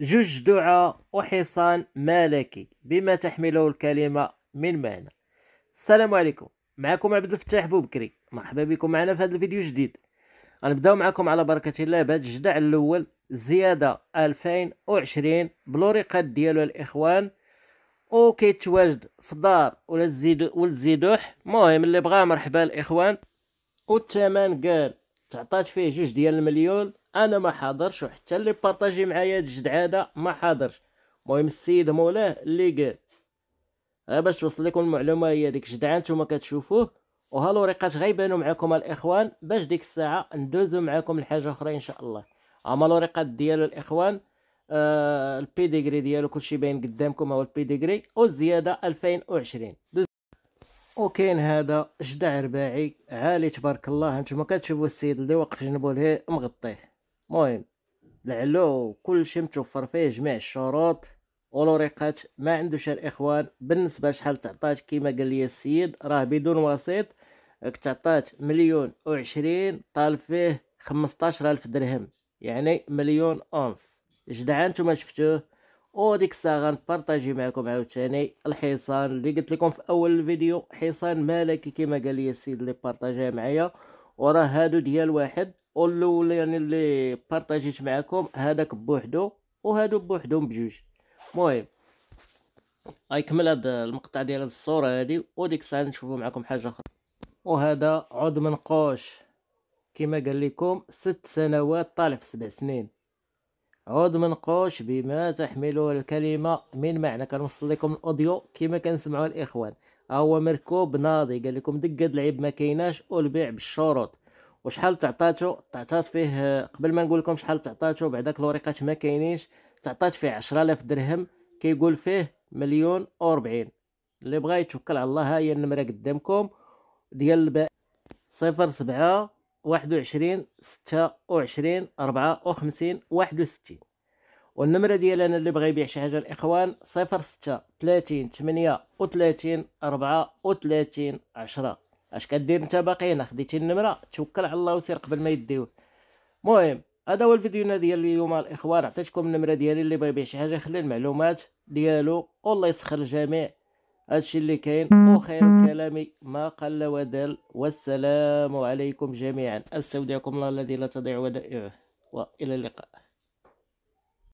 جوج دعاء وحصان ملكي بما تحمله الكلمة من معنى السلام عليكم معكم عبد الفتاح بوبكري مرحبا بكم معنا في هذا الفيديو الجديد غنبداو معكم على بركة الله بهذا الجدع الأول زيادة 2020 بلوريقات ديالو الإخوان وكيتواجد في دار ولا الزيدو ولد زيدوح المهم اللي بغاه مرحبا الإخوان والثمن قال تعطات فيه جوج ديال المليون انا ما حاضرش وحتى اللي بارطاجي معايا هاد الجدعاده ما حاضرش المهم السيد مولاه اللي قال غير آه، باش توصل لكم المعلومه هي ديك الجدعان نتوما كتشوفوه وها الوريقات غيبانوا معكم الاخوان باش ديك الساعه ندوزو معكم لحاجه اخرى ان شاء الله اما الوريقات ديالو الاخوان آه البيديغري ديالو كلشي باين قدامكم هو البيديغري والزياده 2020 دوز وكاين هذا جدع رباعي عالي تبارك الله هانتوما كتشوفوا السيد اللي واقف جنبو لهيه مغطيه مهم لعلو كل شي متوفر فيه جميع الشروط ولوريقات ما عندوش الاخوان بالنسبه لشحال تعطات كيما قال لي السيد راه بدون وسيط تعطات مليون وعشرين طال فيه خمسطاشر الف درهم يعني مليون اونس جدعان نتوما شفتوه وديك الساعه غنبارطاجي معكم عاوتاني الحصان اللي قلت لكم في اول الفيديو حصان ملكي كما قال لي السيد اللي بارطاجاه معايا وراه هادو ديال واحد والاول يعني اللي بارطاجيت معكم هذاك بوحدو وهادو بوحدهم بجوج المهم غيكمل هاد المقطع ديال هاد الصوره هادي وديك الساعه نشوفو معكم حاجه اخرى وهذا عود منقوش كما قال لكم ست سنوات طالع في سبع سنين عود منقوش بما تحمله الكلمه من معنى كنوصل لكم الاوديو كما كنسمعوا الاخوان هو مركوب ناضي قال لكم دقه العيب ما كيناش والبيع بالشروط وشحال تعطاتو تعطات فيه قبل ما نقول لكم شحال تعطاتو بعدا الوريقات ما كاينينش تعطات فيه 10000 درهم كيقول فيه مليون و40 اللي بغى يتوكل على الله ها هي النمره قدامكم ديال البائع 07 21 26 54 61 والنمره ديال انا اللي بغى يبيع شي حاجه الاخوان 06 30 38 34 10 اش كدير نتا باقينا خديتي النمره توكل على الله وسير قبل ما يديوك المهم هذا هو الفيديو ديال اليوم الاخوان عطيتكم النمره ديالي اللي بغى يبيع شي حاجه خلي المعلومات ديالو والله يسخر الجميع هادشي اللي كاين وخير كلامي ما قل ودل والسلام عليكم جميعا استودعكم الله الذي لا تضيع ودائعه والى اللقاء